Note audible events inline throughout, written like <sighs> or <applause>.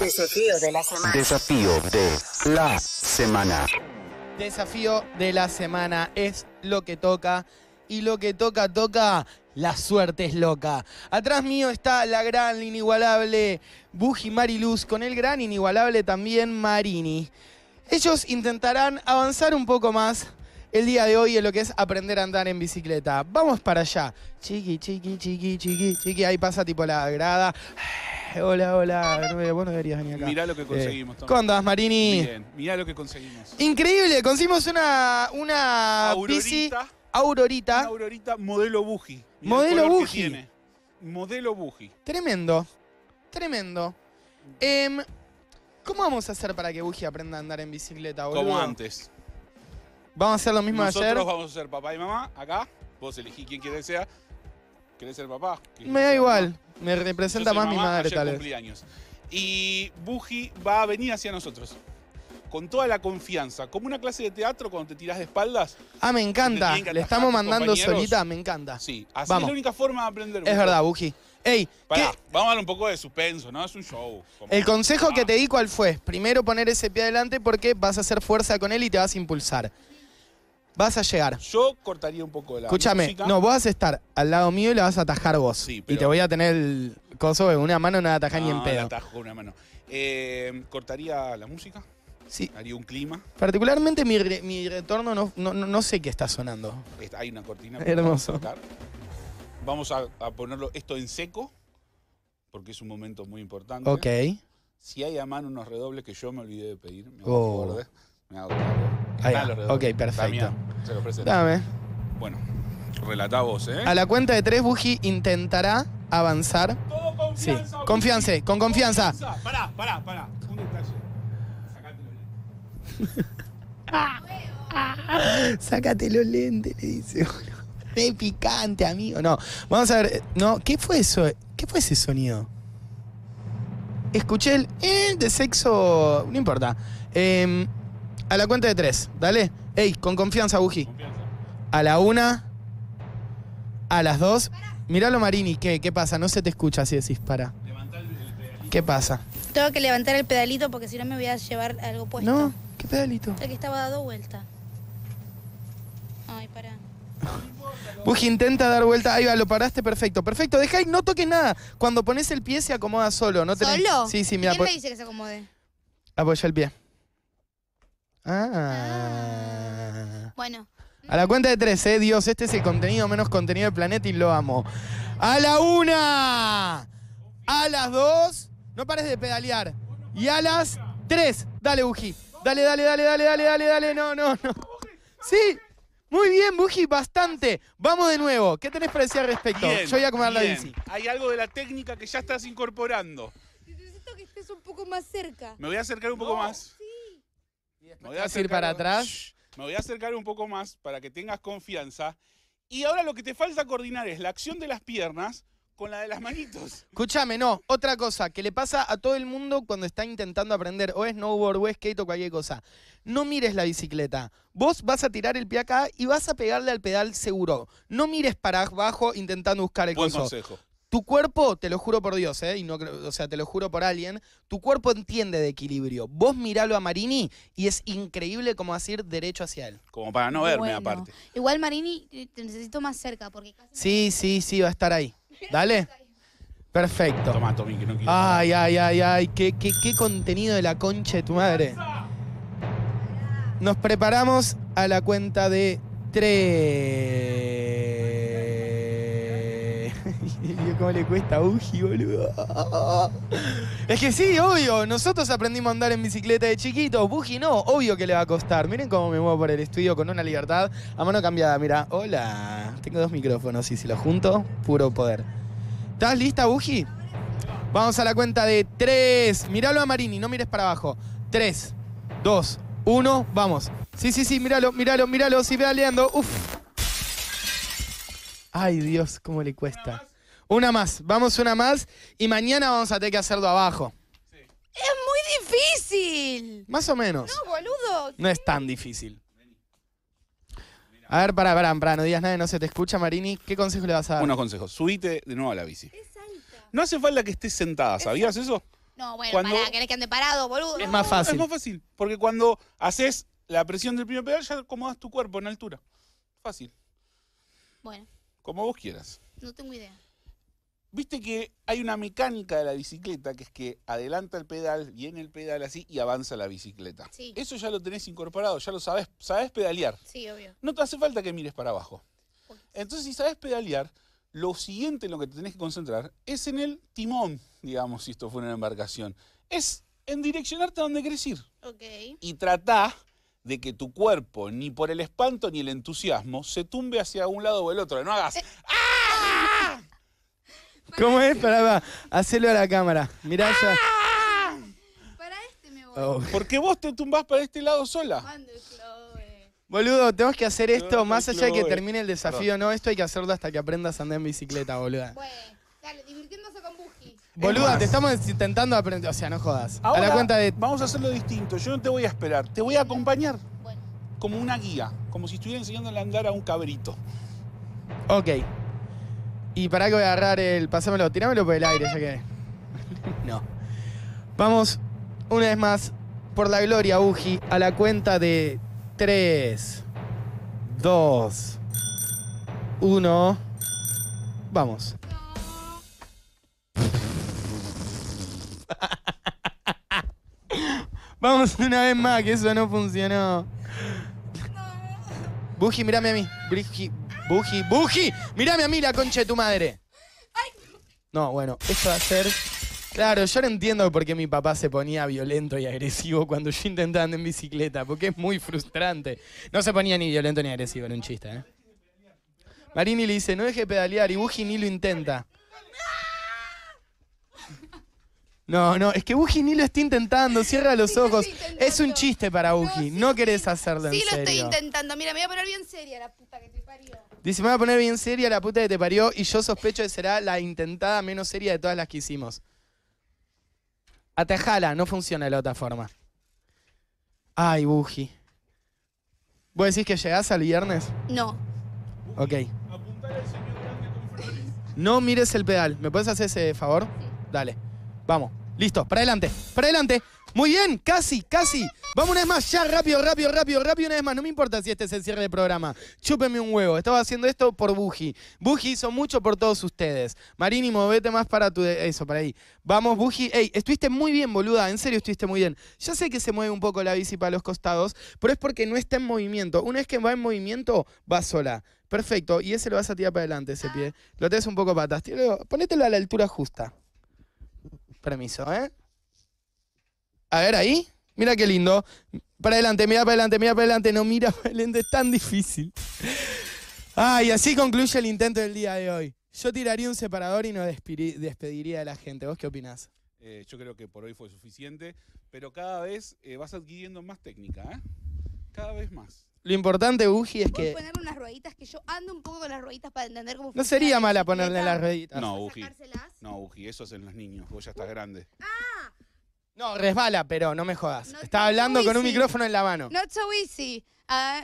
Desafío de la semana. Desafío de la semana. Desafío de la semana es lo que toca y lo que toca, toca. La suerte es loca. Atrás mío está la gran, inigualable Buji Mariluz, con el gran inigualable también Marini. Ellos intentarán avanzar un poco más el día de hoy es lo que es aprender a andar en bicicleta. Vamos para allá. Chiqui, chiqui, chiqui, chiqui, chiqui. Ahí pasa tipo la grada. <sighs> Hola, hola. vos no deberías venir acá. Mirá lo que eh, conseguimos. ¿Cómo andás, Marini? Bien, mirá lo que conseguimos. Increíble, conseguimos una, una Aurorita. Bici, Aurorita. Aurorita modelo Buji. modelo Buji. Modelo Buji. Tremendo. Tremendo. Em, ¿Cómo vamos a hacer para que Buji aprenda a andar en bicicleta, boludo? Como antes. Vamos a hacer lo mismo Nosotros ayer. Nosotros vamos a ser papá y mamá acá. Vos elegís quién quieres ser. ¿Querés ser papá? me da igual. Me representa más mi madre, tal vez. Y Buji va a venir hacia nosotros. Con toda la confianza. Como una clase de teatro cuando te tirás de espaldas. Ah, me encanta. Le estamos mandando solita, me encanta. Sí, así es la única forma de aprender. Es verdad, Buji. Ey, vamos a dar un poco de suspenso, ¿no? Es un show. El consejo que te di, ¿cuál fue? Primero poner ese pie adelante porque vas a hacer fuerza con él y te vas a impulsar. Vas a llegar. Yo cortaría un poco la. Escúchame, no, vos vas a estar al lado mío y la vas a atajar vos. Y te voy a tener el coso una mano, no la ni en pedo. La atajo una mano. Eh, cortaría la música. Sí. Haría un clima. Particularmente mi, retorno no, no, sé qué está sonando. Hay una cortina. Hermoso. Vamos a, ponerlo esto en seco, porque es un momento muy importante. Ok. Si hay a mano unos redobles que yo me olvidé de pedir, me oh. acordé. Me ok, perfecto. Dame. Bueno, relatá vos, ¿eh? A la cuenta de tres, Buji intentará avanzar. Sí. confianza. con confianza. Pará, pará, pará. Un detalle. Sacate los <laughs> lentes. Sácate los lentes, le dice uno. picante, amigo. No, vamos a ver. Eh, no, ¿qué fue eso? ¿Qué fue ese sonido? Escuché el eh, de sexo. No importa. eh a la cuenta de tres, dale. Ey, con confianza, Buji. A la una, a las dos. míralo Marini, ¿qué, ¿qué pasa? No se te escucha si decís para. ¿Qué pasa? Tengo que levantar el pedalito porque si no me voy a llevar algo puesto. No, ¿qué pedalito? El que estaba dado vuelta. Ay, pará. Buji intenta dar vuelta. Ahí va, lo paraste perfecto. Perfecto, deja y no toques nada. Cuando pones el pie se acomoda solo. No ¿Solo? Sí, sí, mira. ¿Quién me dice que se acomode? Apoya el pie. Ah. ah. Bueno. A la cuenta de tres, ¿eh? Dios, este es el contenido menos contenido del planeta y lo amo. A la una. A las dos. No pares de pedalear. Y a las tres. Dale, Buji. Dale, dale, dale, dale, dale, dale, dale. No, no, no. Sí. Muy bien, Buji, bastante. Vamos de nuevo. ¿Qué tenés para decir al respecto? Yo voy a comer la bici. Hay algo de la técnica que ya estás incorporando. Necesito que estés un poco más cerca. Me voy a acercar un poco más. Me voy a para atrás. Me voy a acercar un poco más para que tengas confianza. Y ahora lo que te falta coordinar es la acción de las piernas con la de las manitos. <laughs> Escúchame, no, otra cosa que le pasa a todo el mundo cuando está intentando aprender o es snowboard o es skate o cualquier cosa. No mires la bicicleta. Vos vas a tirar el pie acá y vas a pegarle al pedal seguro. No mires para abajo intentando buscar el consejo. Tu cuerpo, te lo juro por Dios, ¿eh? Y no, o sea, te lo juro por alguien, tu cuerpo entiende de equilibrio. Vos miralo a Marini y es increíble como ir derecho hacia él. Como para no verme aparte. Igual Marini eh, te necesito más cerca porque Sí, sí, sí, va a estar ahí. Dale. Perfecto. Toma, Tommy, que no quiero. Ay, ay, ay, ay, qué, qué, qué contenido de la concha de tu madre. Nos preparamos a la cuenta de tres. <laughs> cómo le cuesta a Uji, boludo. <laughs> Es que sí, obvio, nosotros aprendimos a andar en bicicleta de chiquito, Buji no, obvio que le va a costar. Miren cómo me muevo por el estudio con una libertad a mano cambiada. Mira, hola. Tengo dos micrófonos y si los junto, puro poder. ¿Estás lista, Buji? Vamos a la cuenta de tres. Míralo a Marini, no mires para abajo. Tres, dos, uno, vamos. Sí, sí, sí, míralo, míralo, míralo. Sí, pedaleando. Uf. Ay, Dios, cómo le cuesta. Una más, vamos una más y mañana vamos a tener que hacerlo abajo. Es muy difícil. Más o menos. No, boludo. No es tan difícil. A ver, para pará, no digas nada, no se te escucha, Marini. ¿Qué consejo le vas a dar? Unos consejos. Subite de nuevo a la bici. No hace falta que estés sentada, ¿sabías eso? No, bueno, pará, querés que ande parado, boludo. Es más fácil. Es más fácil, porque cuando haces la presión del primer pedal ya acomodas tu cuerpo en altura. Fácil. Bueno. Como vos quieras. No tengo idea. Viste que hay una mecánica de la bicicleta que es que adelanta el pedal, viene el pedal así y avanza la bicicleta. Eso ya lo tenés incorporado, ya lo sabes, sabes pedalear. Sí, obvio. No te hace falta que mires para abajo. Entonces, si sabes pedalear, lo siguiente en lo que te tenés que concentrar es en el timón, digamos, si esto fue una embarcación. Es en direccionarte a donde querés ir. Ok. Y trata de que tu cuerpo, ni por el espanto ni el entusiasmo, se tumbe hacia un lado o el otro. No hagas. Eh. ¡Ah! ¿Cómo es? Pará, va. Hacelo a la cámara. Mirá ya. Ah. Para este me voy. Oh. Porque vos te tumbás para este lado sola. Boludo, tenemos que hacer esto más allá de que termine el desafío no. Esto hay que hacerlo hasta que aprendas a andar en bicicleta, boluda. Bueno, dale, divirtiéndose con Boluda, te estamos intentando aprender. O sea, no jodas. a la cuenta de. Vamos a hacerlo distinto. Yo no te voy a esperar. Te voy a acompañar como una guía. Como si estuviera enseñando a andar a un cabrito. Ok. Y para que voy a agarrar el. Pasámelo, tirámelo por el aire, ya que. <laughs> no. Vamos, una vez más, por la gloria, Uji, a la cuenta de 3, 2, 1. Vamos. <laughs> Vamos una vez más, que eso no funcionó. Buji, mírame a mí. Buji, Buji, Buji, mirame a mí la concha de tu madre. No, bueno, esto va a ser... Claro, yo no entiendo por qué mi papá se ponía violento y agresivo cuando yo intentaba andar en bicicleta, porque es muy frustrante. No se ponía ni violento ni agresivo, era un chiste, ¿eh? Marini le dice, no deje pedalear, y Buji ni lo intenta. No, no, es que Buji ni lo está intentando, cierra los ojos. Es un chiste para Buji, no querés hacerlo en serio. Sí lo estoy intentando, mira, me voy a poner bien seria la puta que Dice, me voy a poner bien seria la puta que te parió y yo sospecho que será la intentada menos seria de todas las que hicimos. Atejala, no funciona de la otra forma. Ay, Buji. ¿Vos decís que llegás al viernes? No. Ok. No mires el pedal. ¿Me puedes hacer ese favor? Dale. Vamos. Listo. Para adelante. Para adelante. Muy bien, casi, casi. Vamos una vez más, ya, rápido, rápido, rápido, rápido, una vez más. No me importa si este es el cierre del programa. chúpeme un huevo. Estaba haciendo esto por Buji. Buji hizo mucho por todos ustedes. Marini, movete más para tu... Eso, para ahí. Vamos, Buji. Ey, estuviste muy bien, boluda. En serio, estuviste muy bien. Ya sé que se mueve un poco la bici para los costados, pero es porque no está en movimiento. Una vez que va en movimiento, va sola. Perfecto. Y ese lo vas a tirar para adelante, ese pie. Lo tenés un poco patas. ponételo a la altura justa. Permiso, ¿eh? A ver ahí. Mira qué lindo. Para adelante, mira para adelante, mira para adelante. No mira para adelante, <laughs> es tan difícil. Ah, así concluye el intento del día de hoy. Yo tiraría un separador y no despediría de la gente. ¿Vos qué opinás? Eh, yo creo que por hoy fue suficiente, pero cada vez eh, vas adquiriendo más técnica, ¿eh? Cada vez más. Lo importante, Uji, es que... unas rueditas, que yo ando un poco con las rueditas para entender cómo No sería mala ponerle las rueditas. No, Uji. No, Buji, eso en los niños, vos ya estás grande. ¡Ah! No, resbala, pero no me jodas. Estaba hablando con un micrófono en la mano. No so easy. Ah.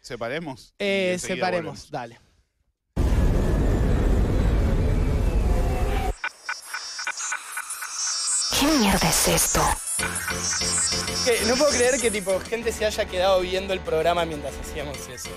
¿Separemos? Eh, separemos, dale. ¿Qué mierda es esto? no puedo creer que tipo gente se haya quedado viendo el programa mientras hacíamos eso.